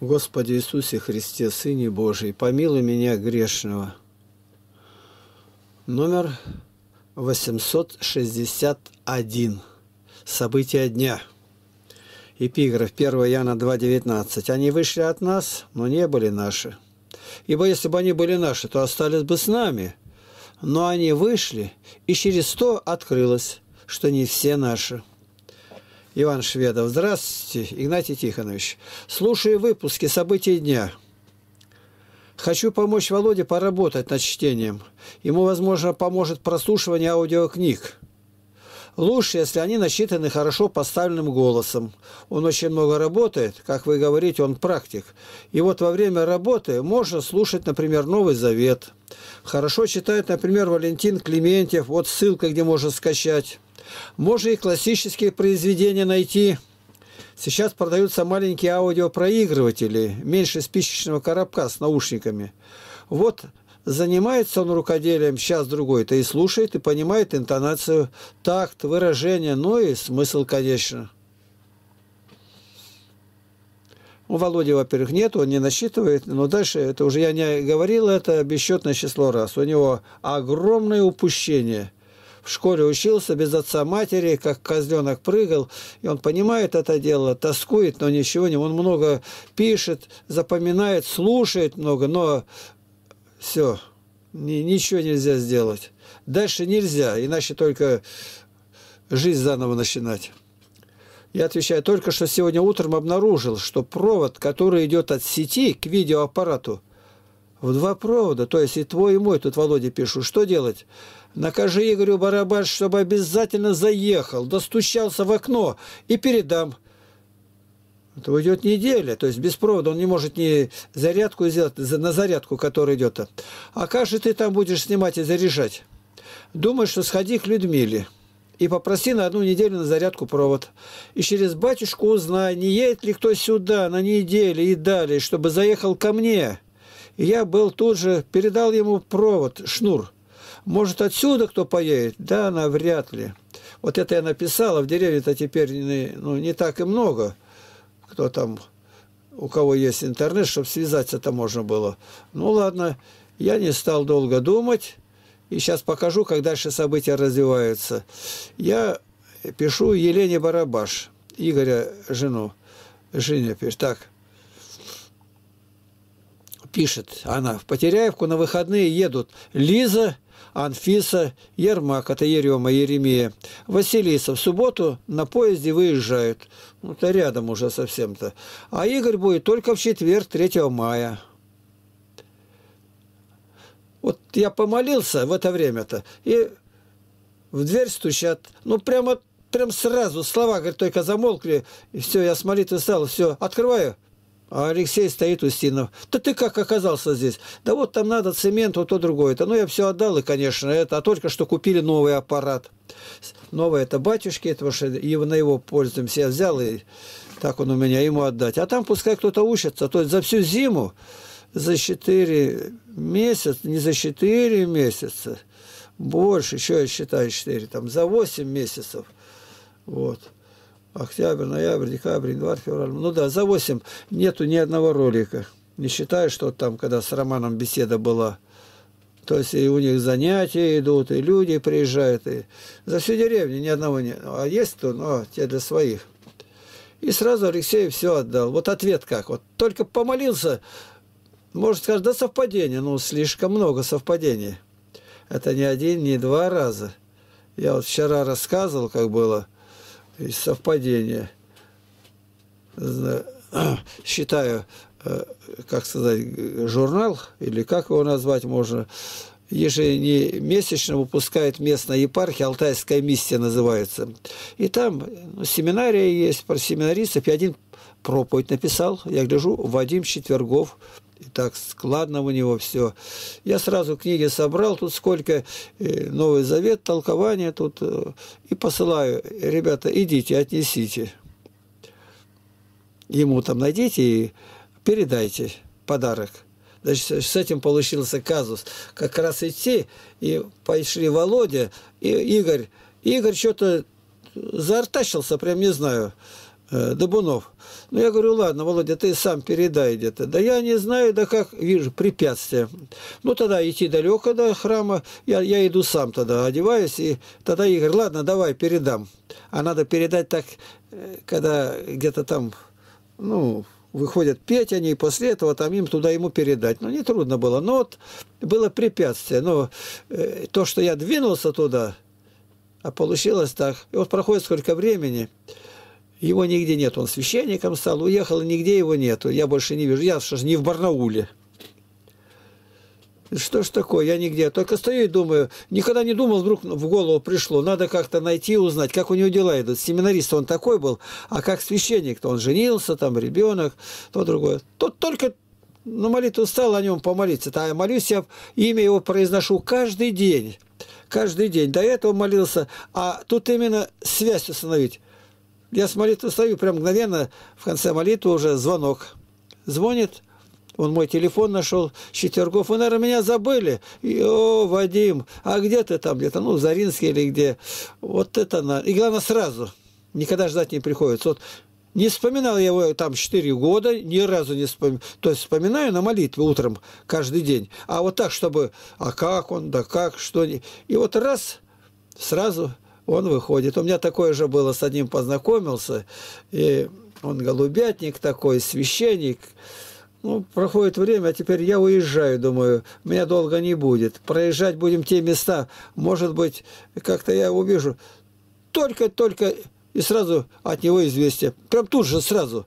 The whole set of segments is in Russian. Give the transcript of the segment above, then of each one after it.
Господи Иисусе Христе, Сыне Божий, помилуй меня грешного. Номер 861. События дня. Эпиграф 1 Яна 2.19. Они вышли от нас, но не были наши. Ибо если бы они были наши, то остались бы с нами. Но они вышли, и через то открылось, что не все наши. Иван Шведов. Здравствуйте, Игнатий Тихонович. Слушаю выпуски «События дня». Хочу помочь Володе поработать над чтением. Ему, возможно, поможет прослушивание аудиокниг. Лучше, если они начитаны хорошо поставленным голосом. Он очень много работает, как вы говорите, он практик. И вот во время работы можно слушать, например, Новый Завет. Хорошо читает, например, Валентин Клементьев. Вот ссылка, где можно скачать. Можно и классические произведения найти. Сейчас продаются маленькие аудиопроигрыватели, меньше спичечного коробка с наушниками. Вот занимается он рукоделием сейчас другой то и слушает, и понимает интонацию, такт, выражение, ну и смысл, конечно. У Володи, во-первых, нет, он не насчитывает, но дальше, это уже я не говорил, это бесчетное число раз. У него огромное упущение – в школе учился без отца матери, как козленок прыгал, и он понимает это дело, тоскует, но ничего не... Он много пишет, запоминает, слушает много, но все, ничего нельзя сделать. Дальше нельзя, иначе только жизнь заново начинать. Я отвечаю, только что сегодня утром обнаружил, что провод, который идет от сети к видеоаппарату, в два провода, то есть и твой, и мой, тут Володя пишут, что делать? Накажи Игорю Барабаш, чтобы обязательно заехал, достучался в окно и передам. Это уйдет неделя, то есть без провода он не может ни зарядку сделать, на зарядку, которая идет. А как же ты там будешь снимать и заряжать? Думаешь, что сходи к Людмиле и попроси на одну неделю на зарядку провод. И через батюшку узнай, не едет ли кто сюда на неделю и далее, чтобы заехал ко мне. И я был тут же, передал ему провод, шнур. Может, отсюда кто поедет? Да, навряд ли. Вот это я написала, в деревне-то теперь не, ну, не так и много, кто там, у кого есть интернет, чтобы связаться-то можно было. Ну, ладно, я не стал долго думать, и сейчас покажу, как дальше события развиваются. Я пишу Елене Барабаш, Игоря жену, Женя пишет, так, пишет она, в Потеряевку на выходные едут Лиза Анфиса, Ермак, это Ерема, Еремия, Василиса. В субботу на поезде выезжают. Ну, это рядом уже совсем-то. А Игорь будет только в четверг, 3 мая. Вот я помолился в это время-то, и в дверь стучат. Ну, прямо прям сразу слова, говорит, только замолкли, и все, я с молитвы стал, все, открываю. А Алексей стоит Устинов. Да ты как оказался здесь? Да вот там надо цемент, вот то другое. -то. Ну, я все отдал, и, конечно, это. А только что купили новый аппарат. Новый это батюшки, потому что его, на его пользуемся. Я взял, и так он у меня ему отдать. А там пускай кто-то учится. То есть за всю зиму, за 4 месяца, не за 4 месяца, больше, еще я считаю 4, там, за 8 месяцев. Вот октябрь, ноябрь, декабрь, январь, февраль. Ну да, за 8 нету ни одного ролика. Не считаю, что там, когда с Романом беседа была. То есть и у них занятия идут, и люди приезжают. И за всю деревню ни одного нет. А есть, то но ну, а те для своих. И сразу Алексей все отдал. Вот ответ как. Вот только помолился, может сказать, да совпадение. Ну, слишком много совпадений. Это не один, не два раза. Я вот вчера рассказывал, как было – то совпадение. Считаю, э, как сказать, журнал, или как его назвать можно, ежемесячно выпускает местная епархия, Алтайская миссия называется. И там ну, семинария есть, про семинаристов. Я один проповедь написал, я гляжу, Вадим Четвергов, и так складно у него все. Я сразу книги собрал, тут сколько э, Новый Завет, толкование тут, э, и посылаю, ребята, идите, отнесите. Ему там найдите и передайте подарок. Значит, с этим получился казус. Как раз идти, и пошли Володя, и Игорь. Игорь что-то э, заортачился, прям не знаю. Э, Добунов. Ну, я говорю, ладно, Володя, ты сам передай где-то. Да я не знаю, да как вижу препятствия. Ну, тогда идти далеко до храма, я, я иду сам тогда, одеваюсь, и тогда Игорь, ладно, давай, передам. А надо передать так, э, когда где-то там, ну, выходят петь они, и после этого там им туда ему передать. Ну, не трудно было, но вот было препятствие. Но э, то, что я двинулся туда, а получилось так. И вот проходит сколько времени, его нигде нет. Он священником стал, уехал, и нигде его нету. Я больше не вижу. Я что ж не в Барнауле. Что ж такое, я нигде. Только стою и думаю. Никогда не думал, вдруг в голову пришло. Надо как-то найти и узнать, как у него дела идут. Семинарист он такой был, а как священник-то он женился, там ребенок, то другое. Тут только на молитву стал о нем помолиться. да я молюсь, я имя его произношу каждый день. Каждый день. До этого молился. А тут именно связь установить. Я с молитвы стою, прям мгновенно, в конце молитвы уже звонок. Звонит, он мой телефон нашел, Четвергов. Вы, наверное, меня забыли. И, о, Вадим, а где ты там где-то? Ну, Заринский или где? Вот это на... И главное, сразу. Никогда ждать не приходится. Вот не вспоминал я его там 4 года, ни разу не вспоминал. То есть вспоминаю на молитве утром каждый день. А вот так, чтобы, а как он, да как, что... не, И вот раз, сразу он выходит. У меня такое же было, с одним познакомился, и он голубятник такой, священник. Ну, проходит время, а теперь я уезжаю, думаю, меня долго не будет. Проезжать будем те места, может быть, как-то я увижу. Только-только, и сразу от него известие. Прям тут же сразу.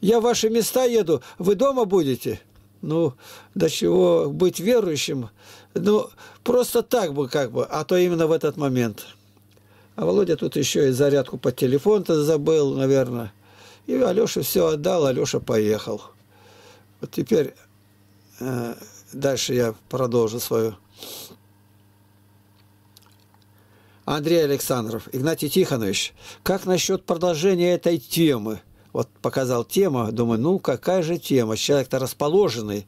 Я в ваши места еду, вы дома будете? Ну, до чего быть верующим? Ну, просто так бы как бы, а то именно в этот момент». А Володя тут еще и зарядку под телефон-то забыл, наверное. И Алеша все отдал, Алеша поехал. Вот теперь э, дальше я продолжу свою. Андрей Александров, Игнатий Тихонович, как насчет продолжения этой темы? Вот показал тема, думаю, ну какая же тема? Человек-то расположенный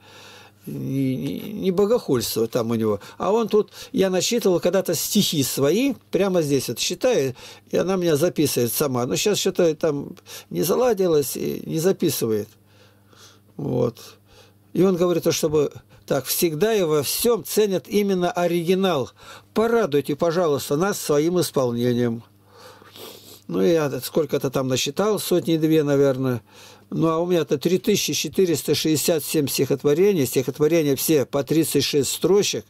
не, не богохульство там у него. А он тут, я насчитывал когда-то стихи свои, прямо здесь вот считаю, и она меня записывает сама. Но сейчас что-то там не заладилось и не записывает. Вот. И он говорит, чтобы так всегда и во всем ценят именно оригинал. Порадуйте, пожалуйста, нас своим исполнением. Ну, я сколько-то там насчитал, сотни-две, наверное. Ну, а у меня-то 3467 стихотворений. Стихотворения все по 36 строчек.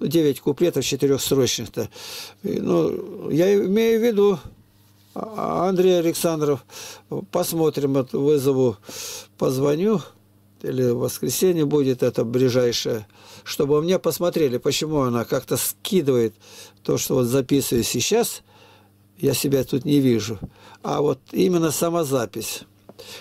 9 куплетов, 4 строчных-то. Ну, я имею в виду, а, а, Андрей Александров, посмотрим, вызову, позвоню, или в воскресенье будет это ближайшее, чтобы у меня посмотрели, почему она как-то скидывает то, что вот записываю сейчас, я себя тут не вижу, а вот именно самозапись.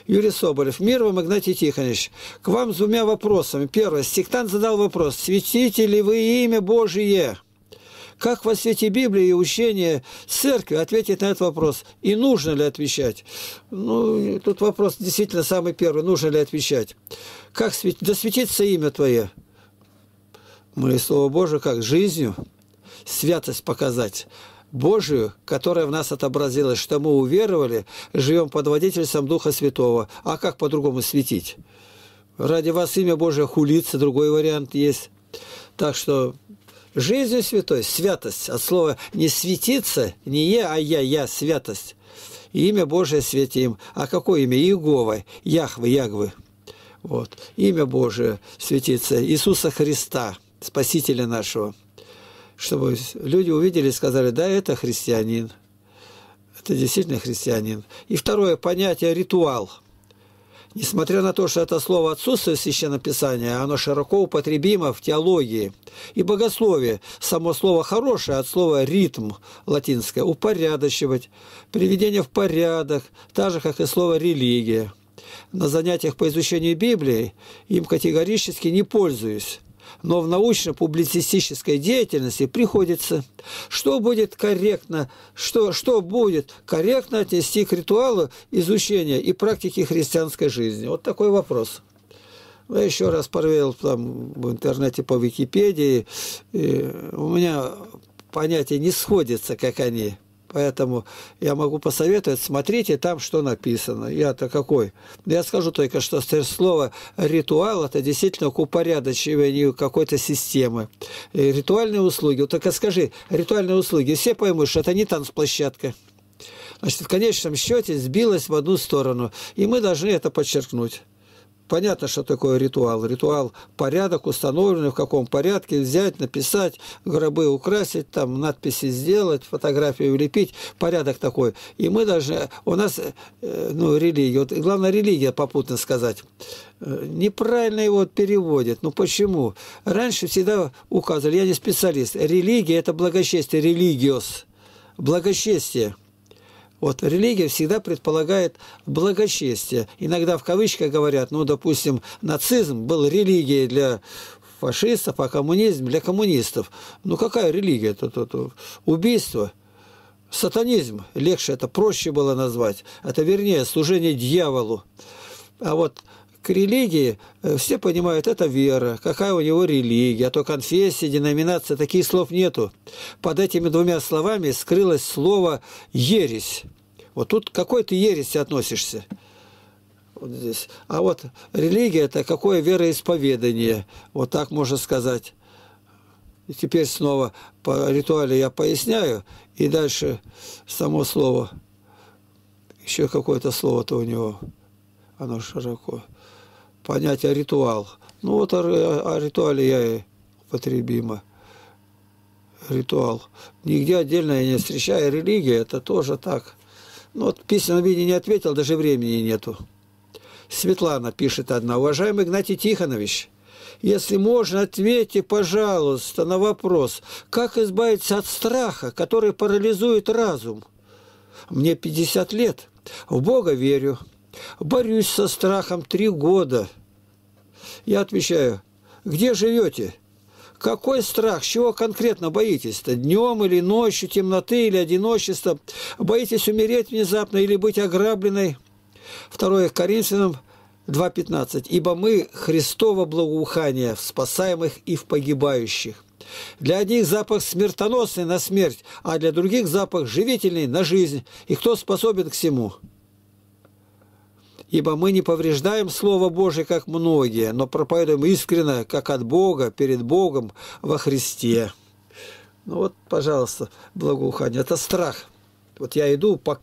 Юрий Соболев. Мир вам, Игнатий Тихонович. К вам с двумя вопросами. Первое. Сектант задал вопрос. Светите ли вы имя Божие? Как во свете Библии и учения церкви ответить на этот вопрос? И нужно ли отвечать? Ну, тут вопрос действительно самый первый. Нужно ли отвечать? Как светить? Да светится имя Твое. Мы Слово Божие как? Жизнью. Святость показать. Божию, которая в нас отобразилась, что мы уверовали, живем под водительством Духа Святого. А как по-другому светить? Ради вас имя Божие хулиться. другой вариант есть. Так что жизнью святой, святость, от слова не светиться, не я, а я, я, святость. имя Божие светим. А какое имя? Иегова, Яхвы, Ягвы. Вот. Имя Божие светится. Иисуса Христа, Спасителя нашего чтобы люди увидели и сказали, да, это христианин, это действительно христианин. И второе понятие – ритуал. Несмотря на то, что это слово отсутствует в Священном Писании, оно широко употребимо в теологии и богословии. Само слово «хорошее» от слова «ритм» латинское – «упорядочивать», «приведение в порядок», так же, как и слово «религия». На занятиях по изучению Библии им категорически не пользуюсь но в научно-публицистической деятельности приходится. Что будет корректно, что, что будет корректно отнести к ритуалу изучения и практики христианской жизни? Вот такой вопрос. Я еще раз проверил там в интернете по Википедии, и у меня понятия не сходятся, как они поэтому я могу посоветовать, смотрите там, что написано. Я-то какой? Я скажу только, что слово «ритуал» – это действительно к упорядочиванию какой-то системы. И ритуальные услуги. Вот только скажи, ритуальные услуги, все поймут, что это не танцплощадка. Значит, в конечном счете сбилось в одну сторону, и мы должны это подчеркнуть понятно, что такое ритуал. Ритуал – порядок установленный, в каком порядке взять, написать, гробы украсить, там надписи сделать, фотографию влепить. Порядок такой. И мы должны… У нас, э, ну, религия. Вот, главное, религия попутно сказать. Э, неправильно его переводят. Ну, почему? Раньше всегда указывали, я не специалист. Религия – это благочестие, религиос. Благочестие – вот религия всегда предполагает благочестие. Иногда в кавычках говорят, ну, допустим, нацизм был религией для фашистов, а коммунизм для коммунистов. Ну, какая религия? Это, это, это убийство. Сатанизм. Легче это, проще было назвать. Это, вернее, служение дьяволу. А вот к религии э, все понимают, это вера, какая у него религия, а то конфессия, деноминация, таких слов нету. Под этими двумя словами скрылось слово «ересь». Вот тут какой ты ересь относишься? Вот здесь. А вот религия – это какое вероисповедание, вот так можно сказать. И теперь снова по ритуале я поясняю, и дальше само слово, еще какое-то слово-то у него, оно широко понятие а ритуал. Ну вот о, о ритуале я и потребима. Ритуал. Нигде отдельно я не встречаю. Религия это тоже так. Ну вот письменном виде не ответил, даже времени нету. Светлана пишет одна. Уважаемый Игнатий Тихонович, если можно, ответьте, пожалуйста, на вопрос, как избавиться от страха, который парализует разум? Мне 50 лет. В Бога верю. Борюсь со страхом три года. Я отвечаю, где живете? Какой страх? Чего конкретно боитесь-то? Днем или ночью, темноты или одиночества? Боитесь умереть внезапно или быть ограбленной? Второе Коринфянам 2.15. «Ибо мы – Христово благоухание в спасаемых и в погибающих». Для одних запах смертоносный на смерть, а для других запах живительный на жизнь. И кто способен к всему? Ибо мы не повреждаем Слово Божие, как многие, но проповедуем искренно, как от Бога, перед Богом, во Христе. Ну вот, пожалуйста, благоухание. Это страх. Вот я иду по,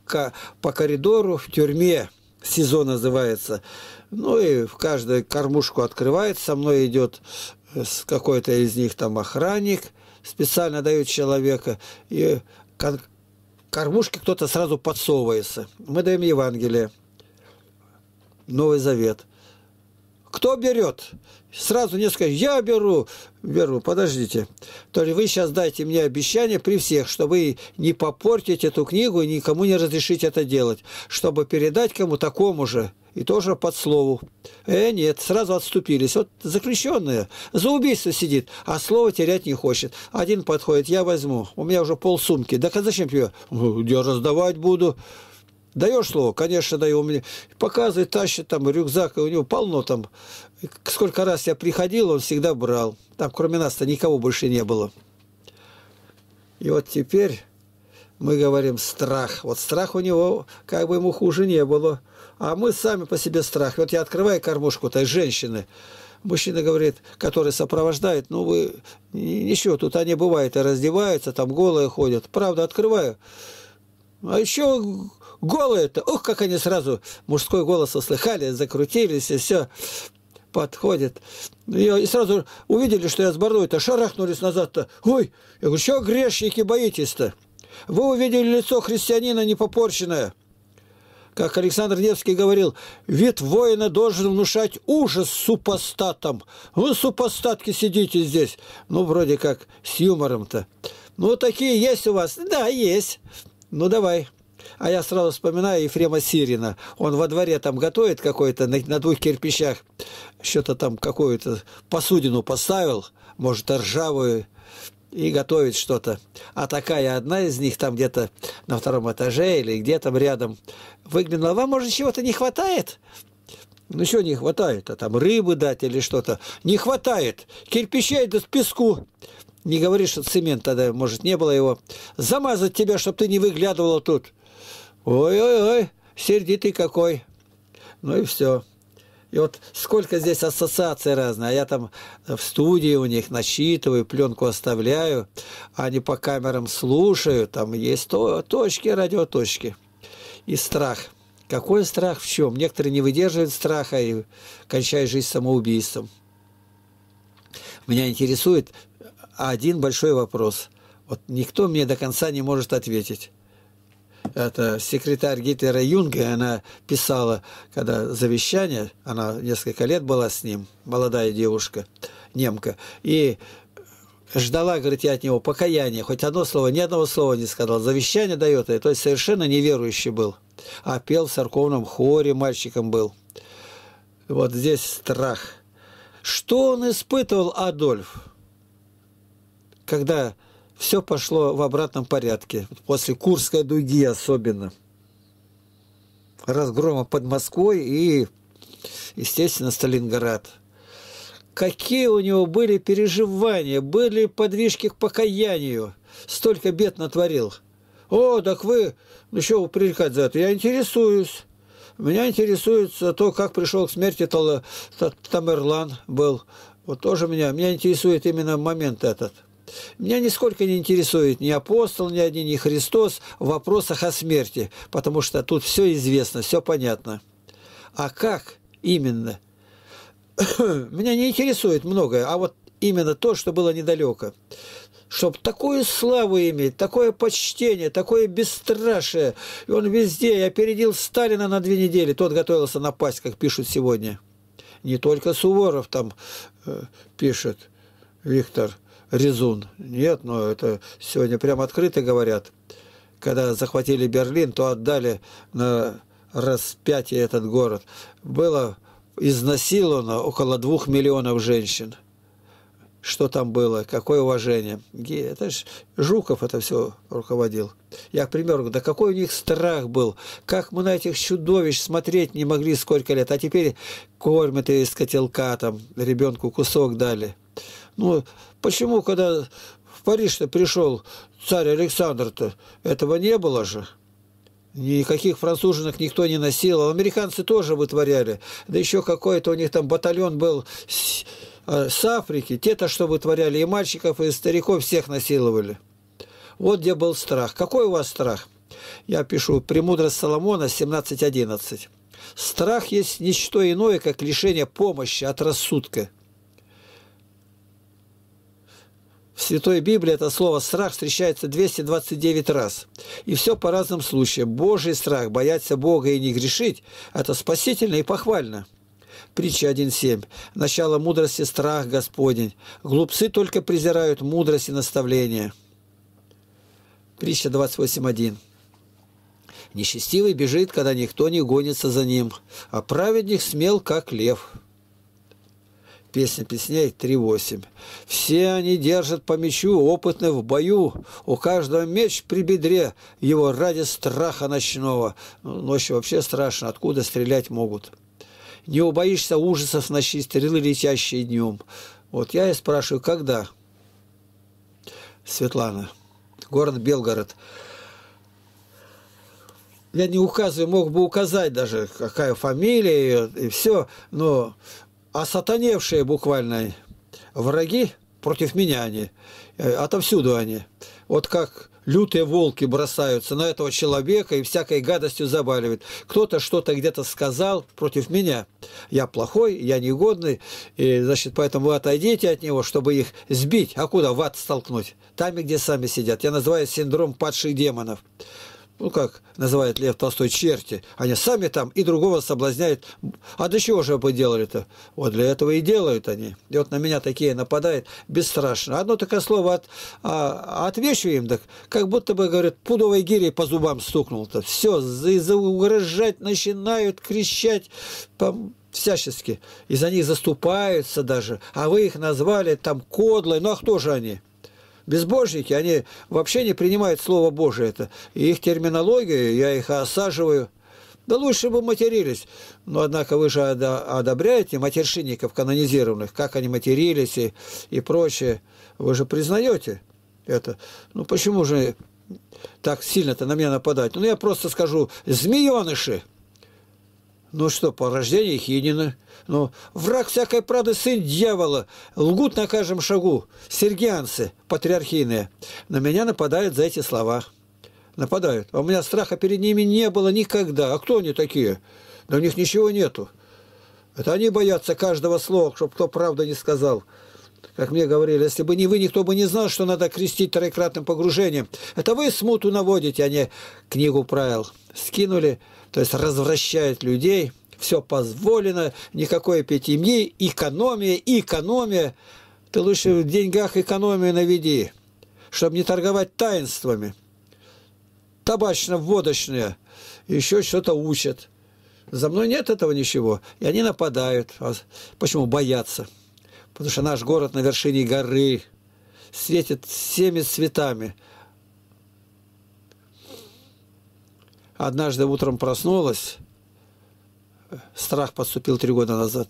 по коридору в тюрьме, СИЗО называется. Ну и в каждую кормушку открывает, со мной идет э, какой-то из них там охранник, специально дают человека, и кормушки кто-то сразу подсовывается. Мы даем Евангелие. Новый Завет. Кто берет? Сразу не скажешь, я беру, беру, подождите. То ли вы сейчас дайте мне обещание при всех, что вы не попортите эту книгу и никому не разрешите это делать, чтобы передать кому такому же, и тоже под слову. Э, нет, сразу отступились. Вот заключенные за убийство сидит, а слово терять не хочет. Один подходит, я возьму, у меня уже пол сумки. Да зачем тебе? Я раздавать буду. Даешь слово? Конечно, даю. Мне показывает, тащит там рюкзак, и у него полно там. Сколько раз я приходил, он всегда брал. Там кроме нас-то никого больше не было. И вот теперь мы говорим страх. Вот страх у него, как бы ему хуже не было. А мы сами по себе страх. Вот я открываю кормушку той женщины, мужчина говорит, который сопровождает, ну вы, ничего, тут они бывают и раздеваются, там голые ходят. Правда, открываю. А еще голые-то, ох, как они сразу мужской голос услыхали, закрутились и все подходит. И сразу увидели, что я с бородой-то, шарахнулись назад-то. Ой, я говорю, что грешники боитесь-то? Вы увидели лицо христианина непопорченное. Как Александр Невский говорил, вид воина должен внушать ужас супостатам. Вы, супостатки, сидите здесь. Ну, вроде как, с юмором-то. Ну, такие есть у вас? Да, есть. Ну, давай. А я сразу вспоминаю Ефрема Сирина. Он во дворе там готовит какой-то на, на двух кирпичах, что-то там какую-то посудину поставил, может, ржавую, и готовит что-то. А такая одна из них там где-то на втором этаже или где там рядом выглянула. Вам, может, чего-то не хватает? Ну, чего не хватает? А там рыбы дать или что-то? Не хватает. Кирпичей да с песку. Не говори, что цемент тогда, может, не было его. Замазать тебя, чтобы ты не выглядывала тут. Ой-ой-ой, сердитый какой. Ну и все. И вот сколько здесь ассоциаций разные. А я там в студии у них насчитываю, пленку оставляю. Они по камерам слушают. Там есть то, точки, радиоточки. И страх. Какой страх в чем? Некоторые не выдерживают страха и кончают жизнь самоубийством. Меня интересует один большой вопрос. Вот никто мне до конца не может ответить это секретарь Гитлера Юнга, она писала, когда завещание, она несколько лет была с ним, молодая девушка, немка, и ждала, говорит, я от него покаяния, хоть одно слово, ни одного слова не сказал, завещание дает ей, то есть совершенно неверующий был, а пел в церковном хоре, мальчиком был. Вот здесь страх. Что он испытывал, Адольф, когда все пошло в обратном порядке. После Курской дуги особенно. Разгрома под Москвой и, естественно, Сталинград. Какие у него были переживания, были подвижки к покаянию. Столько бед натворил. О, так вы, ну что вы привлекать за это? Я интересуюсь. Меня интересует то, как пришел к смерти Тамерлан был. Вот тоже меня, меня интересует именно момент этот. Меня нисколько не интересует ни апостол, ни один, ни Христос в вопросах о смерти, потому что тут все известно, все понятно. А как именно? Меня не интересует многое, а вот именно то, что было недалеко. Чтобы такую славу иметь, такое почтение, такое бесстрашие. И он везде, я опередил Сталина на две недели, тот готовился напасть, как пишут сегодня. Не только Суворов там э, пишет, Виктор – Резун. Нет, но это сегодня прямо открыто говорят. Когда захватили Берлин, то отдали на распятие этот город. Было изнасиловано около двух миллионов женщин. Что там было, какое уважение. Это ж Жуков это все руководил. Я, к примеру, да какой у них страх был. Как мы на этих чудовищ смотреть не могли сколько лет. А теперь кормят из котелка, там, ребенку кусок дали. Ну, Почему, когда в Париж-то пришел царь Александр-то, этого не было же? Никаких француженок никто не носил. А американцы тоже вытворяли. Да еще какой-то у них там батальон был с, а, с Африки. Те-то что вытворяли. И мальчиков, и стариков всех насиловали. Вот где был страх. Какой у вас страх? Я пишу «Премудрость Соломона» 17.11. Страх есть ничто иное, как лишение помощи от рассудка. В Святой Библии это слово «страх» встречается 229 раз. И все по разным случаям. Божий страх, бояться Бога и не грешить – это спасительно и похвально. Притча 1.7. Начало мудрости – страх Господень. Глупцы только презирают мудрость и наставление. Притча 28.1. Нечестивый бежит, когда никто не гонится за ним, а праведник смел, как лев песня песней 3.8. Все они держат по мечу, опытны в бою, у каждого меч при бедре, его ради страха ночного. Ночью вообще страшно, откуда стрелять могут. Не убоишься ужасов ночи, стрелы летящие днем. Вот я и спрашиваю, когда? Светлана. Город Белгород. Я не указываю, мог бы указать даже, какая фамилия и все, но а осатаневшие буквально враги, против меня они, э, отовсюду они. Вот как лютые волки бросаются на этого человека и всякой гадостью забаливают. Кто-то что-то где-то сказал против меня. Я плохой, я негодный, и, значит, поэтому вы отойдите от него, чтобы их сбить. А куда? В ад столкнуть. Там, где сами сидят. Я называю синдром падших демонов ну, как называет Лев Толстой, черти. Они сами там и другого соблазняют. А для чего же вы делали-то? Вот для этого и делают они. И вот на меня такие нападают бесстрашно. Одно такое слово от, а, отвечу им, так как будто бы, говорят, пудовой гирей по зубам стукнул-то. Все, за, за угрожать начинают, кричать, пом всячески. И за них заступаются даже. А вы их назвали там кодлой. Ну, а кто же они? безбожники, они вообще не принимают Слово Божие. Это и их терминология, я их осаживаю. Да лучше бы матерились. Но, однако, вы же одобряете матершинников канонизированных, как они матерились и, и прочее. Вы же признаете это. Ну, почему же так сильно-то на меня нападать? Ну, я просто скажу, змееныши – ну что, порождение Хинина. Ну, враг всякой правды, сын дьявола. Лгут на каждом шагу. Сергианцы, патриархийные. На меня нападают за эти слова. Нападают. А у меня страха перед ними не было никогда. А кто они такие? Да у них ничего нету. Это они боятся каждого слова, чтобы кто правду не сказал. Как мне говорили, если бы не вы, никто бы не знал, что надо крестить троекратным погружением. Это вы смуту наводите, а не книгу правил. Скинули то есть развращает людей, все позволено, никакой эпидемии, экономия, экономия. Ты лучше в деньгах экономию наведи, чтобы не торговать таинствами. Табачно-водочные еще что-то учат. За мной нет этого ничего, и они нападают. А почему боятся? Потому что наш город на вершине горы светит всеми цветами – однажды утром проснулась, страх подступил три года назад,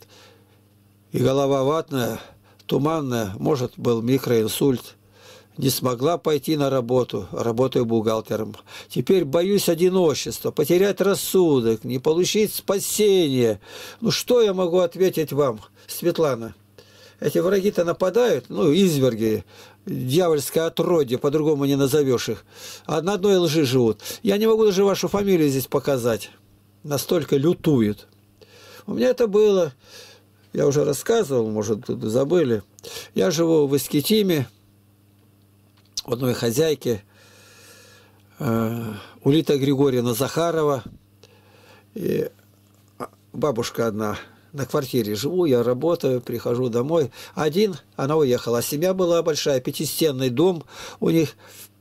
и голова ватная, туманная, может, был микроинсульт, не смогла пойти на работу, работаю бухгалтером. Теперь боюсь одиночества, потерять рассудок, не получить спасения. Ну что я могу ответить вам, Светлана? Эти враги-то нападают, ну, изверги, дьявольское отродье, по-другому не назовешь их. На одной лжи живут. Я не могу даже вашу фамилию здесь показать. Настолько лютуют. У меня это было, я уже рассказывал, может, забыли. Я живу в Искитиме, у одной хозяйки, э, Улита Григорьевна Захарова. И а, бабушка одна – на квартире живу, я работаю, прихожу домой. Один, она уехала. семья была большая, пятистенный дом у них.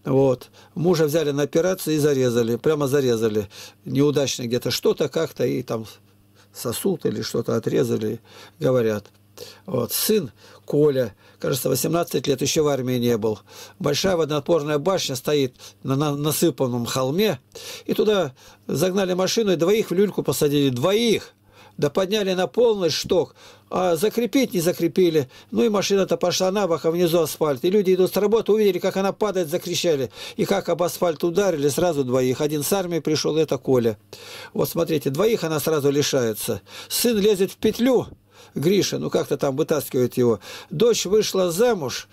Вот. Мужа взяли на операцию и зарезали. Прямо зарезали. Неудачно где-то что-то как-то и там сосуд или что-то отрезали, говорят. Вот. Сын Коля, кажется, 18 лет, еще в армии не был. Большая водонапорная башня стоит на насыпанном холме. И туда загнали машину и двоих в люльку посадили. Двоих! Да подняли на полный шток, а закрепить не закрепили. Ну и машина-то пошла на бок, а внизу асфальт. И люди идут с работы, увидели, как она падает, закричали. И как об асфальт ударили, сразу двоих. Один с армии пришел, это Коля. Вот смотрите, двоих она сразу лишается. Сын лезет в петлю, Гриша, ну как-то там вытаскивает его. Дочь вышла замуж,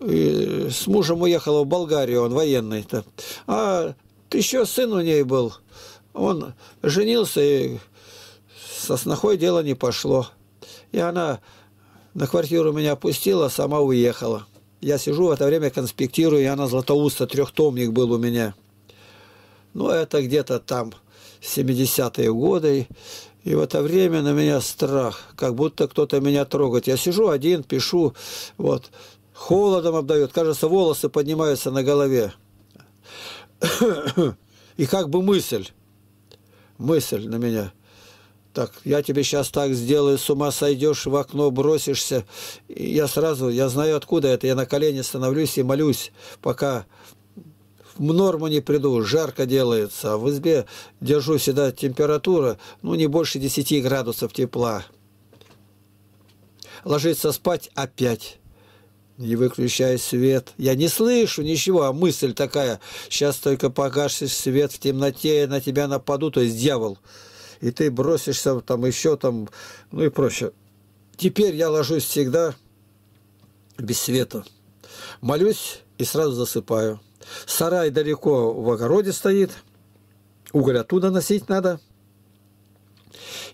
и с мужем уехала в Болгарию, он военный-то. А еще сын у ней был, он женился, и со снохой дело не пошло. И она на квартиру меня опустила, а сама уехала. Я сижу в это время, конспектирую, и она Златоуста, трехтомник был у меня. Ну, это где-то там 70-е годы. И в это время на меня страх, как будто кто-то меня трогает. Я сижу один, пишу, вот, холодом обдает. Кажется, волосы поднимаются на голове. И как бы мысль, мысль на меня. Так, я тебе сейчас так сделаю, с ума сойдешь, в окно бросишься. И я сразу, я знаю, откуда это. Я на колени становлюсь и молюсь, пока в норму не приду, жарко делается. А в избе держу всегда температура, ну, не больше 10 градусов тепла. Ложиться спать опять не выключай свет. Я не слышу ничего, а мысль такая. Сейчас только погашешь свет в темноте, на тебя нападут, то есть дьявол. И ты бросишься там еще там, ну и проще. Теперь я ложусь всегда без света. Молюсь и сразу засыпаю. Сарай далеко в огороде стоит, уголь оттуда носить надо –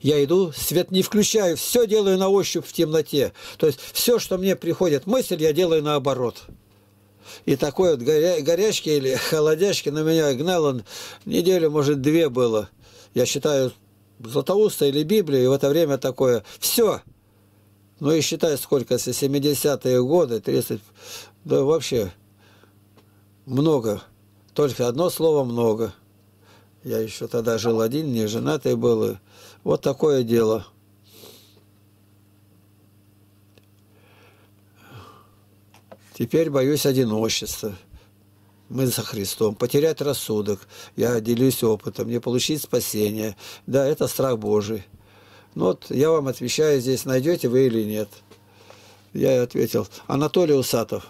я иду, свет не включаю, все делаю на ощупь в темноте. То есть все, что мне приходит мысль, я делаю наоборот. И такой вот горячки или холодячки на меня гнал он неделю, может, две было. Я считаю, Златоуста или Библию, и в это время такое. Все. Ну и считай, сколько, если 70-е годы, 30, да вообще много. Только одно слово «много». Я еще тогда жил один, не женатый был, вот такое дело. Теперь боюсь одиночества. Мы за Христом. Потерять рассудок. Я делюсь опытом. Не получить спасение. Да, это страх Божий. Ну вот я вам отвечаю здесь, найдете вы или нет. Я ответил. Анатолий Усатов.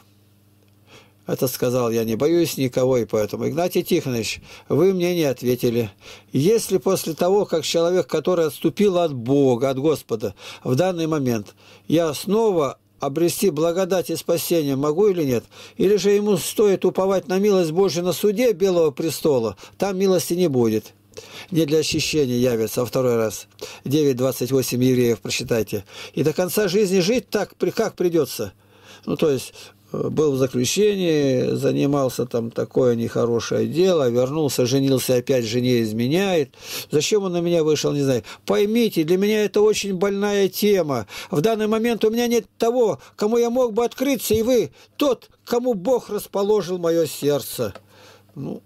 Это сказал я, не боюсь никого, и поэтому. Игнатий Тихонович, вы мне не ответили. Если после того, как человек, который отступил от Бога, от Господа, в данный момент, я снова обрести благодать и спасение могу или нет? Или же ему стоит уповать на милость Божью на суде Белого престола? Там милости не будет. Не для очищения явится, а второй раз. 9.28 евреев прочитайте. И до конца жизни жить так, как придется. Ну, то есть был в заключении, занимался там такое нехорошее дело, вернулся, женился, опять жене изменяет. Зачем он на меня вышел, не знаю. Поймите, для меня это очень больная тема. В данный момент у меня нет того, кому я мог бы открыться, и вы тот, кому Бог расположил мое сердце. Ну,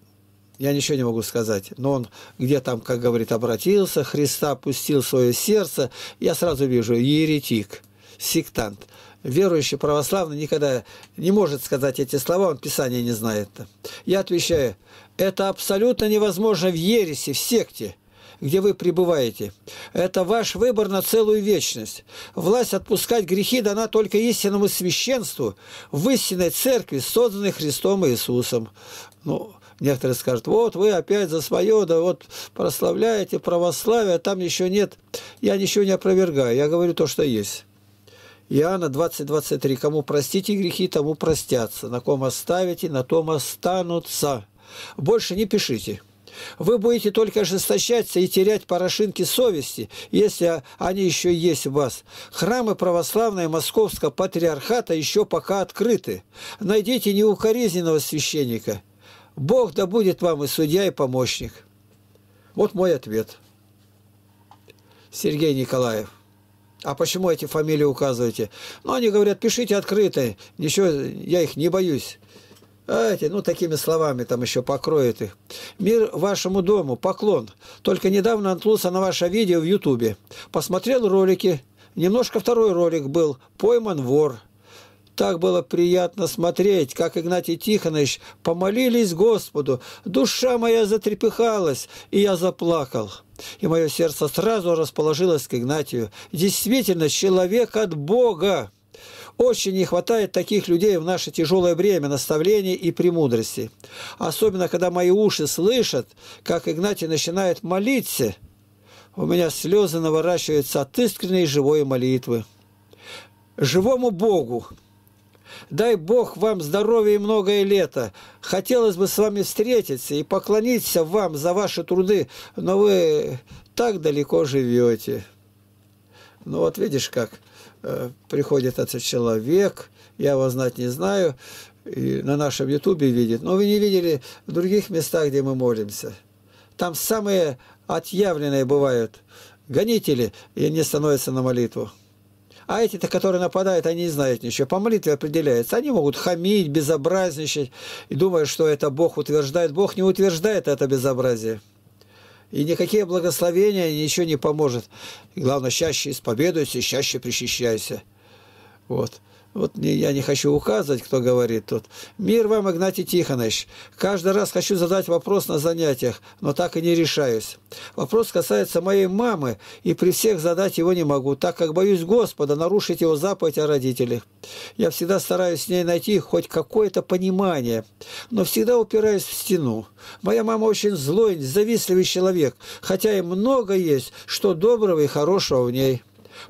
я ничего не могу сказать. Но он где там, как говорит, обратился, Христа пустил свое сердце, я сразу вижу, еретик – сектант. Верующий православный никогда не может сказать эти слова, он Писание не знает. Я отвечаю, это абсолютно невозможно в ересе, в секте где вы пребываете. Это ваш выбор на целую вечность. Власть отпускать грехи дана только истинному священству в истинной церкви, созданной Христом Иисусом. Ну, некоторые скажут, вот вы опять за свое, да вот прославляете православие, а там еще нет. Я ничего не опровергаю, я говорю то, что есть. Иоанна 20:23. Кому простите грехи, тому простятся. На ком оставите, на том останутся. Больше не пишите. Вы будете только ожесточаться и терять порошинки совести, если они еще есть у вас. Храмы православные Московского патриархата еще пока открыты. Найдите неукоризненного священника. Бог да будет вам и судья, и помощник. Вот мой ответ. Сергей Николаев. А почему эти фамилии указываете? Ну, они говорят, пишите открыто, ничего, я их не боюсь. А эти, ну, такими словами там еще покроет их. «Мир вашему дому, поклон. Только недавно наткнулся на ваше видео в Ютубе. Посмотрел ролики. Немножко второй ролик был «Пойман вор». Так было приятно смотреть, как Игнатий Тихонович помолились Господу. Душа моя затрепыхалась, и я заплакал. И мое сердце сразу расположилось к Игнатию. Действительно, человек от Бога. Очень не хватает таких людей в наше тяжелое время наставлений и премудрости. Особенно, когда мои уши слышат, как Игнатий начинает молиться. У меня слезы наворачиваются от искренней живой молитвы. Живому Богу! Дай Бог вам здоровья и многое лето. Хотелось бы с вами встретиться и поклониться вам за ваши труды, но вы так далеко живете. Ну вот видишь, как э, приходит этот человек, я его знать не знаю, и на нашем ютубе видит, но вы не видели в других местах, где мы молимся. Там самые отъявленные бывают гонители, и они становятся на молитву. А эти-то, которые нападают, они не знают ничего. По молитве определяется. Они могут хамить, безобразничать и думают, что это Бог утверждает. Бог не утверждает это безобразие. И никакие благословения ничего не поможет. Главное, чаще исповедуйся, чаще причащайся. Вот вот я не хочу указывать, кто говорит тут. «Мир вам, Игнатий Тихонович! Каждый раз хочу задать вопрос на занятиях, но так и не решаюсь. Вопрос касается моей мамы, и при всех задать его не могу, так как боюсь Господа нарушить его заповедь о родителях. Я всегда стараюсь с ней найти хоть какое-то понимание, но всегда упираюсь в стену. Моя мама очень злой, завистливый человек, хотя и много есть, что доброго и хорошего в ней.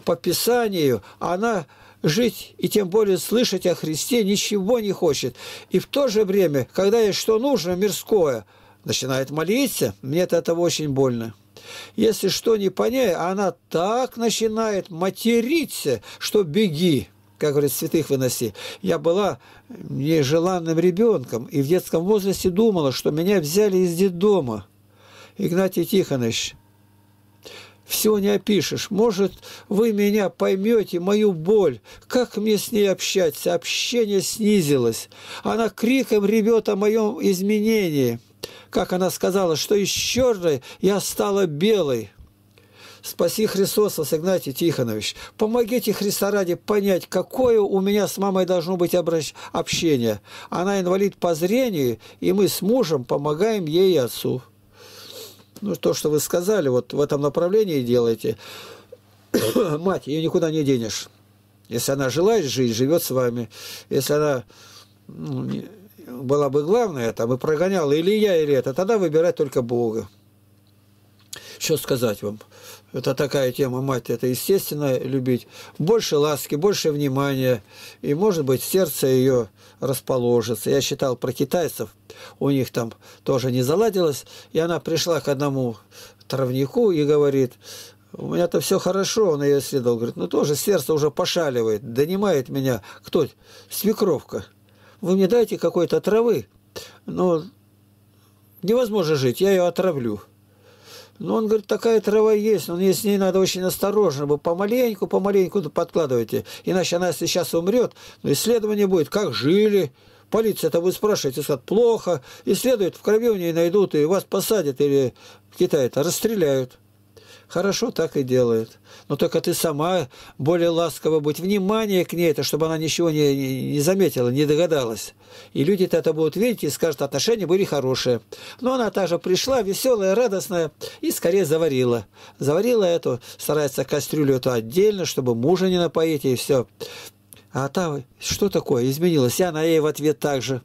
По Писанию она жить и тем более слышать о Христе ничего не хочет. И в то же время, когда есть что нужно, мирское, начинает молиться, мне это от этого очень больно. Если что не поняю, она так начинает материться, что беги как говорит, святых выноси. Я была нежеланным ребенком и в детском возрасте думала, что меня взяли из детдома. Игнатий Тихонович, все не опишешь. Может, вы меня поймете, мою боль. Как мне с ней общаться? Общение снизилось. Она криком ревет о моем изменении. Как она сказала, что из черной я стала белой. Спаси Христос, вас, Игнатий Тихонович. Помогите Христа ради понять, какое у меня с мамой должно быть обращ... общение. Она инвалид по зрению, и мы с мужем помогаем ей и отцу ну, то, что вы сказали, вот в этом направлении делаете, мать, ее никуда не денешь. Если она желает жить, живет с вами. Если она ну, не, была бы главная, там, и прогоняла или я, или это, тогда выбирать только Бога. Что сказать вам? это такая тема, мать, это естественно любить, больше ласки, больше внимания, и, может быть, сердце ее расположится. Я считал про китайцев, у них там тоже не заладилось, и она пришла к одному травнику и говорит, у меня-то все хорошо, он ее исследовал, говорит, ну тоже сердце уже пошаливает, донимает меня, кто, свекровка, вы мне дайте какой-то травы, но ну, невозможно жить, я ее отравлю. Но ну, он говорит, такая трава есть, но с ней надо очень осторожно. Вы помаленьку, помаленьку подкладывайте, иначе она, если сейчас умрет, но ну, исследование будет, как жили, полиция-то будет спрашивать, и скажут, плохо, исследуют, в крови у нее найдут, и вас посадят, или в Китае-то расстреляют. Хорошо, так и делает. Но только ты сама более ласково будь. Внимание к ней, это, чтобы она ничего не, не заметила, не догадалась. И люди-то это будут видеть и скажут, отношения были хорошие. Но она также пришла, веселая, радостная, и скорее заварила. Заварила эту, старается кастрюлю эту отдельно, чтобы мужа не напоить, и все. А та, что такое, изменилось? И она ей в ответ также.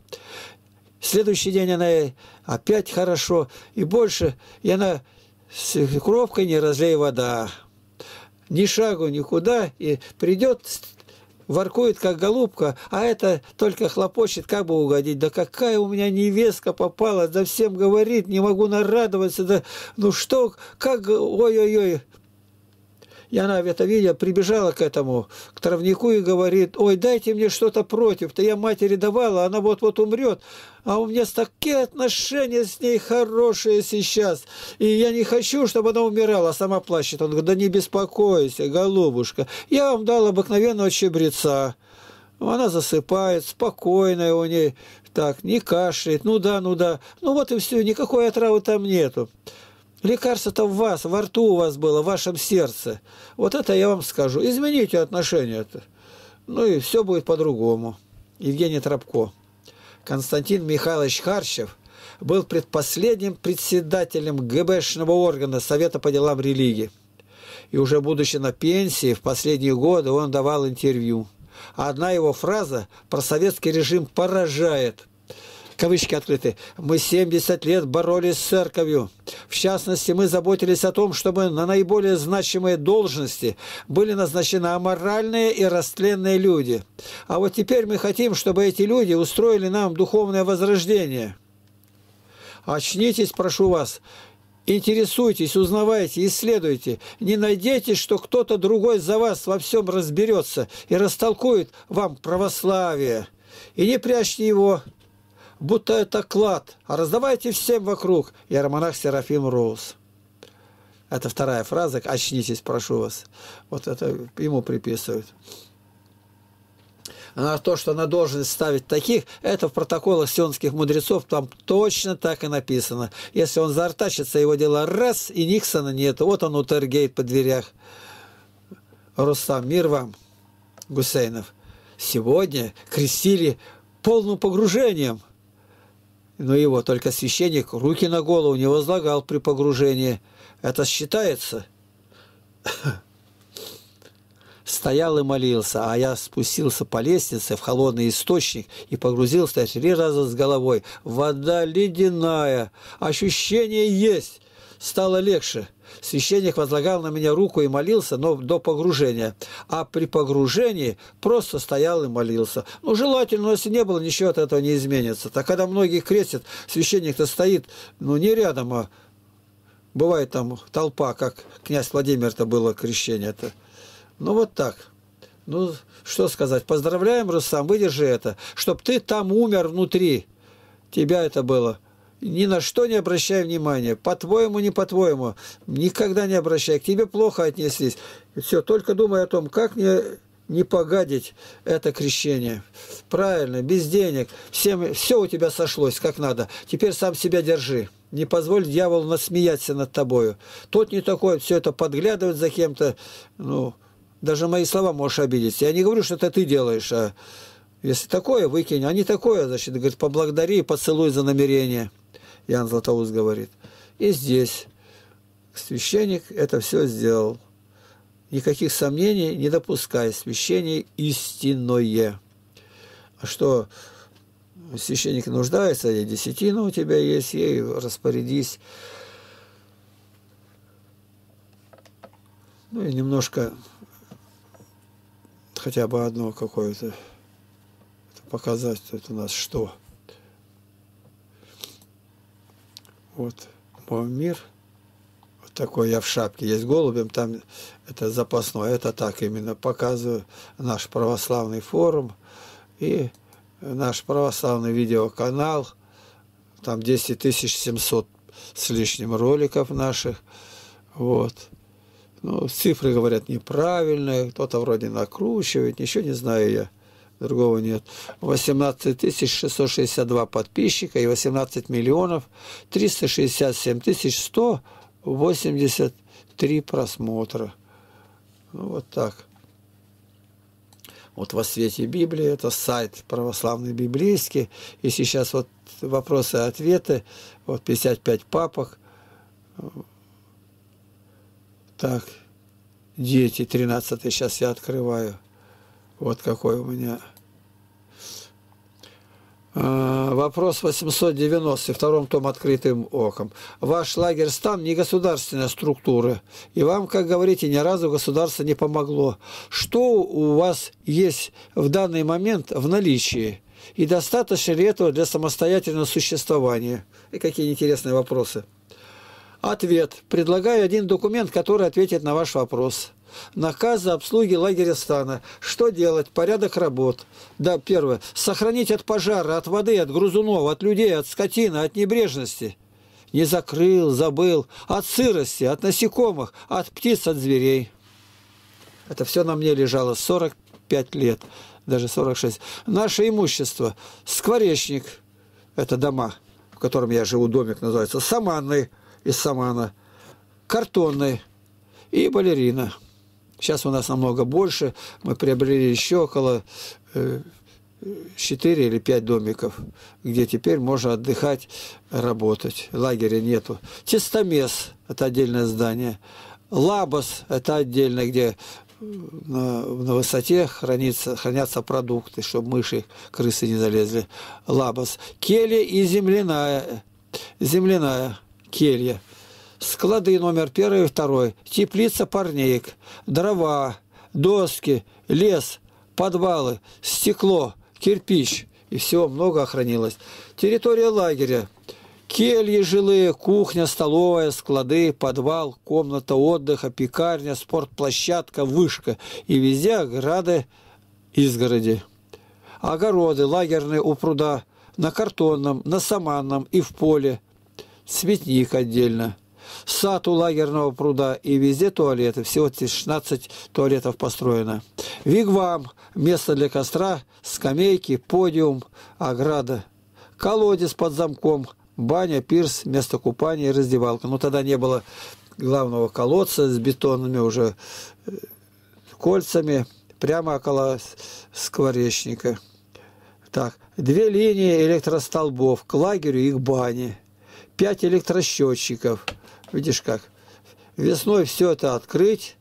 следующий день она ей опять хорошо и больше. И она с кровкой не разлей вода. Ни шагу никуда, и придет, воркует, как голубка, а это только хлопочет, как бы угодить. Да какая у меня невестка попала, да всем говорит, не могу нарадоваться, да ну что, как, ой-ой-ой. И она, это видя, прибежала к этому, к травнику и говорит, ой, дайте мне что-то против-то, я матери давала, она вот-вот умрет, а у меня такие отношения с ней хорошие сейчас, и я не хочу, чтобы она умирала, а сама плачет. Он говорит, да не беспокойся, голубушка, я вам дал обыкновенного чебреца. Она засыпает, спокойная у ней, так, не кашляет, ну да, ну да. Ну вот и все, никакой отравы там нету. Лекарство-то в вас, во рту у вас было, в вашем сердце. Вот это я вам скажу. Измените отношения-то. Ну и все будет по-другому. Евгений Тропко. Константин Михайлович Харчев был предпоследним председателем ГБшного органа Совета по делам религии. И уже будучи на пенсии, в последние годы он давал интервью. А одна его фраза про советский режим поражает – кавычки открыты, мы 70 лет боролись с церковью. В частности, мы заботились о том, чтобы на наиболее значимые должности были назначены аморальные и растленные люди. А вот теперь мы хотим, чтобы эти люди устроили нам духовное возрождение. Очнитесь, прошу вас, Интересуйтесь, узнавайте, исследуйте. Не надейтесь, что кто-то другой за вас во всем разберется и растолкует вам православие. И не прячьте его будто это клад, а раздавайте всем вокруг, иеромонах Серафим Роуз. Это вторая фраза «Очнитесь, прошу вас». Вот это ему приписывают. На то, что она должен ставить таких, это в протоколах сионских мудрецов, там точно так и написано. Если он заортачится, его дело раз, и Никсона нет. Вот он, Утергейт по дверях. Рустам, мир вам, Гусейнов. Сегодня крестили полным погружением – но его только священник руки на голову не возлагал при погружении. Это считается? Стоял и молился, а я спустился по лестнице в холодный источник и погрузился три раза с головой. Вода ледяная, ощущение есть, стало легче. Священник возлагал на меня руку и молился, но до погружения. А при погружении просто стоял и молился. Ну, желательно, если не было, ничего от этого не изменится. Так когда многие крестят, священник-то стоит, ну, не рядом, а бывает там толпа, как князь Владимир-то было крещение-то. Ну, вот так. Ну, что сказать, поздравляем, Рустам, выдержи это, чтоб ты там умер внутри. Тебя это было ни на что не обращай внимания. По-твоему, не по-твоему. Никогда не обращай. К тебе плохо отнеслись. Все, только думай о том, как мне не погадить это крещение. Правильно, без денег. Всем, все у тебя сошлось как надо. Теперь сам себя держи. Не позволь дьяволу насмеяться над тобою. Тот не такой, все это подглядывать за кем-то. Ну, даже мои слова можешь обидеть. Я не говорю, что это ты делаешь, а если такое, выкинь. А не такое, значит, говорит, поблагодари и поцелуй за намерение. Иоанн Златоуст говорит. И здесь священник это все сделал. Никаких сомнений не допускай. Священник истинное. А что священник нуждается, и десятина у тебя есть, ей распорядись. Ну и немножко хотя бы одно какое-то показать, это у нас что – Вот мой мир. Вот такой я в шапке. Есть голубем, там это запасное. Это так именно показываю наш православный форум и наш православный видеоканал. Там 10 700 с лишним роликов наших. Вот. Ну, цифры говорят неправильные, кто-то вроде накручивает, ничего не знаю я другого нет, 18 662 подписчика и 18 миллионов 367 тысяч 183 просмотра. Ну, вот так. Вот «Во свете Библии» – это сайт православный библейский. И сейчас вот вопросы ответы, вот 55 папок. Так, дети 13 сейчас я открываю. Вот какой у меня... А, вопрос 890, втором том «Открытым оком». Ваш лагерь стан не государственная структура, и вам, как говорите, ни разу государство не помогло. Что у вас есть в данный момент в наличии? И достаточно ли этого для самостоятельного существования? И какие интересные вопросы. Ответ. Предлагаю один документ, который ответит на ваш вопрос наказ за обслуги лагеря стана. Что делать? Порядок работ. Да, первое. Сохранить от пожара, от воды, от грызунов, от людей, от скотина, от небрежности. Не закрыл, забыл. От сырости, от насекомых, от птиц, от зверей. Это все на мне лежало 45 лет, даже 46. Наше имущество. Скворечник. Это дома, в котором я живу, домик называется. Саманный из Самана. Картонный. И балерина. Сейчас у нас намного больше. Мы приобрели еще около 4 э, или 5 домиков, где теперь можно отдыхать, работать. Лагеря нету. Тестомес – это отдельное здание. Лабос – это отдельное, где э, на, на высоте хранится, хранятся продукты, чтобы мыши, крысы не залезли. Лабос. Келья и земляная. Земляная келья – склады номер первый и второй, теплица парник, дрова, доски, лес, подвалы, стекло, кирпич. И всего много хранилось. Территория лагеря. Кельи жилые, кухня, столовая, склады, подвал, комната отдыха, пекарня, спортплощадка, вышка. И везде ограды, изгороди. Огороды лагерные у пруда, на картонном, на саманном и в поле. Цветник отдельно сад у лагерного пруда и везде туалеты. Всего 16 туалетов построено. Вигвам, место для костра, скамейки, подиум, ограда. Колодец под замком, баня, пирс, место купания и раздевалка. Но ну, тогда не было главного колодца с бетонными уже э, кольцами прямо около скворечника. Так, две линии электростолбов к лагерю и к бане, пять электросчетчиков – видишь как, весной все это открыть,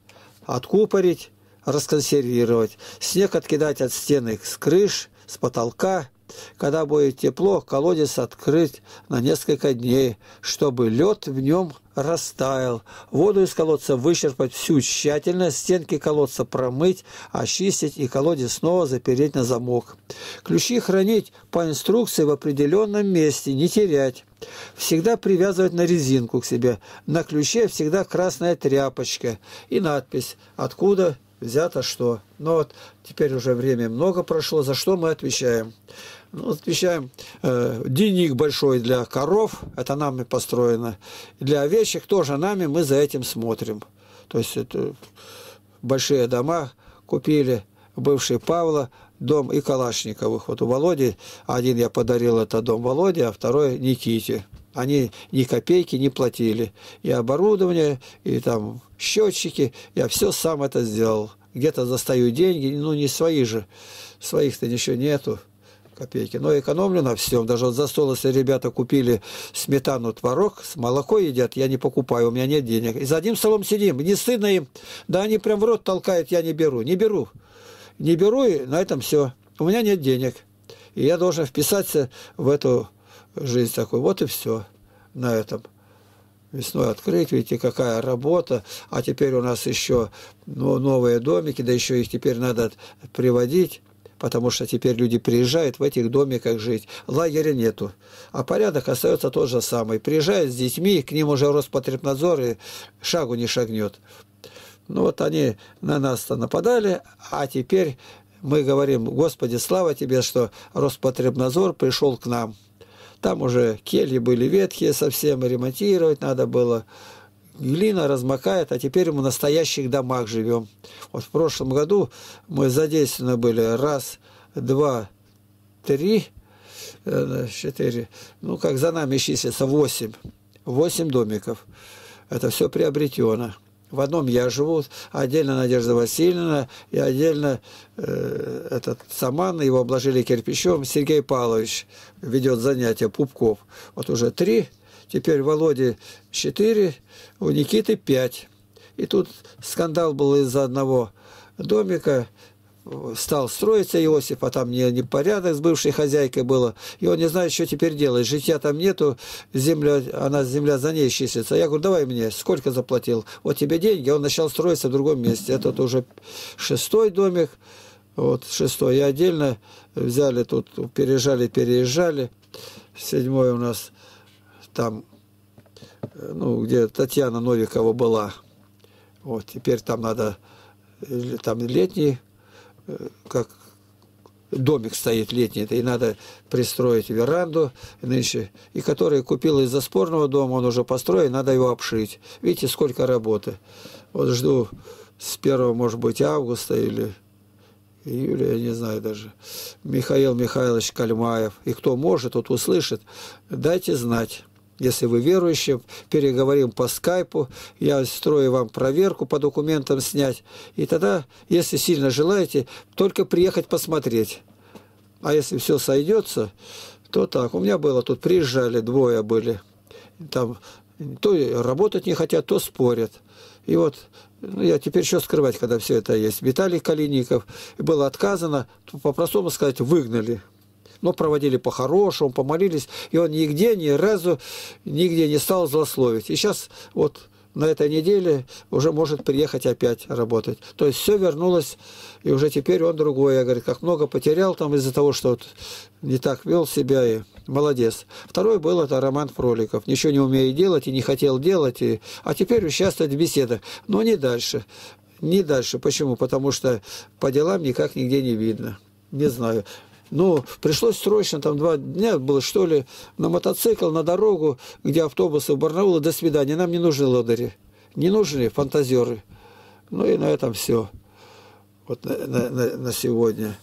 откупорить, расконсервировать, снег откидать от стены с крыш, с потолка, когда будет тепло, колодец открыть на несколько дней, чтобы лед в нем растаял. Воду из колодца вычерпать всю тщательно, стенки колодца промыть, очистить и колодец снова запереть на замок. Ключи хранить по инструкции в определенном месте, не терять. Всегда привязывать на резинку к себе. На ключе всегда красная тряпочка и надпись «Откуда взято что». Но вот теперь уже время много прошло, за что мы отвечаем. Ну, отвечаем, э, денег большой для коров, это нами построено, для овечек тоже нами, мы за этим смотрим. То есть это большие дома купили, бывший Павла, дом и Калашниковых. Вот у Володи, один я подарил это дом Володе, а второй Никите. Они ни копейки не платили. И оборудование, и там счетчики, я все сам это сделал. Где-то застаю деньги, ну не свои же, своих-то ничего нету копейки, но экономлю на всем. Даже вот за стол, если ребята купили сметану, творог, с молоко едят, я не покупаю, у меня нет денег. И за одним столом сидим, не стыдно им. Да они прям в рот толкают, я не беру, не беру. Не беру, и на этом все. У меня нет денег. И я должен вписаться в эту жизнь такой, Вот и все на этом весной открыть, видите, какая работа, а теперь у нас еще ну, новые домики, да еще их теперь надо приводить потому что теперь люди приезжают в этих домиках жить. Лагеря нету, а порядок остается тот же самый. Приезжают с детьми, к ним уже Роспотребнадзор и шагу не шагнет. Ну вот они на нас-то нападали, а теперь мы говорим, Господи, слава Тебе, что Роспотребнадзор пришел к нам. Там уже кельи были ветхие совсем, ремонтировать надо было глина размокает, а теперь мы в настоящих домах живем. Вот в прошлом году мы задействованы были раз, два, три, э, четыре, ну, как за нами числится, восемь. Восемь домиков. Это все приобретено. В одном я живу, отдельно Надежда Васильевна, и отдельно э, этот Саман, его обложили кирпичом, Сергей Павлович ведет занятия Пупков. Вот уже три Теперь Володе 4, у Никиты 5. И тут скандал был из-за одного домика. Стал строиться Иосиф, а там не, порядок с бывшей хозяйкой было. И он не знает, что теперь делать. Житья там нету, земля, она земля за ней числится. Я говорю, давай мне, сколько заплатил? Вот тебе деньги. Он начал строиться в другом месте. Этот уже шестой домик. Вот шестой. И отдельно взяли тут, пережали переезжали. Седьмой у нас – там, э, ну, где Татьяна Новикова была. Вот, теперь там надо, э, там летний, э, как домик стоит летний, и надо пристроить веранду нынче, и который купил из-за спорного дома, он уже построен, надо его обшить. Видите, сколько работы. Вот жду с первого, может быть, августа или июля, я не знаю даже, Михаил Михайлович Кальмаев. И кто может, тот услышит. Дайте знать если вы верующие, переговорим по скайпу, я строю вам проверку по документам снять. И тогда, если сильно желаете, только приехать посмотреть. А если все сойдется, то так. У меня было тут, приезжали, двое были. Там то работать не хотят, то спорят. И вот ну, я теперь еще скрывать, когда все это есть. Виталий Калиников было отказано, по-простому сказать, выгнали но проводили по-хорошему, помолились, и он нигде, ни разу, нигде не стал злословить. И сейчас вот на этой неделе уже может приехать опять работать. То есть все вернулось, и уже теперь он другой. Я, говорю, как много потерял там из-за того, что вот не так вел себя, и молодец. Второй был это Роман Фроликов. Ничего не умеет делать и не хотел делать, и... а теперь участвовать в беседах. Но не дальше. Не дальше. Почему? Потому что по делам никак нигде не видно. Не знаю. Ну, пришлось срочно, там два дня было, что ли, на мотоцикл, на дорогу, где автобусы в Барнаула, до свидания, нам не нужны лодыри, не нужны фантазеры. Ну и на этом все. Вот на, на, на сегодня.